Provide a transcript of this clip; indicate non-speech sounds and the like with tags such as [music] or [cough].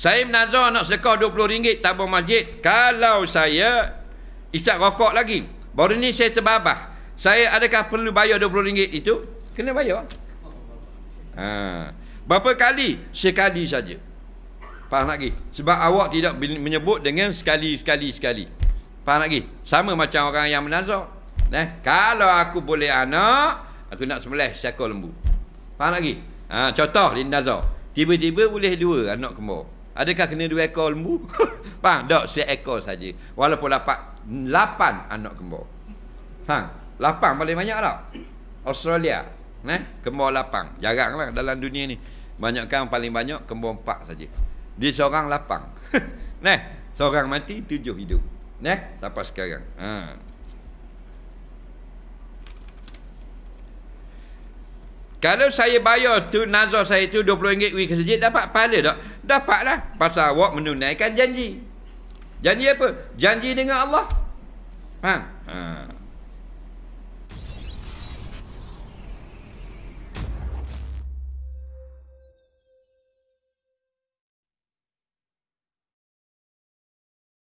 Saya Nazar nak sedekah RM20 tabung masjid. Kalau saya isap rokok lagi. Baru ni saya terbabah. Saya adakah perlu bayar RM20 itu? Kena bayar. Ha. Berapa kali? Sekali saja. Faham lagi? Sebab awak tidak menyebut dengan sekali, sekali, sekali. Faham lagi? Sama macam orang yang menazak. Nah, eh, Kalau aku boleh anak, aku nak sembelih seekor lembu. Faham lagi? Ha, contoh di nazak. Tiba-tiba boleh dua anak kembar. Adakah kena dua ekor lembu? [laughs] Faham? Tak, seekor saja. Walaupun dapat lapan anak kembar. Faham? Lapan paling banyak tak? Lah. Australia. Eh? Kembar lapan. Jarang lah dalam dunia ni. Banyakkan paling banyak kembar empat saja. Dia seorang lapan. Nah, [laughs] eh, seorang mati tujuh hidup. Nah, eh, sampai sekarang. Ha. Kalau saya bayar tu nazar saya tu RM20 pergi ke sejid dapat pahala tak? Dapatlah. Pasal awak menunaikan janji. Janji apa? Janji dengan Allah. Faham? Haa.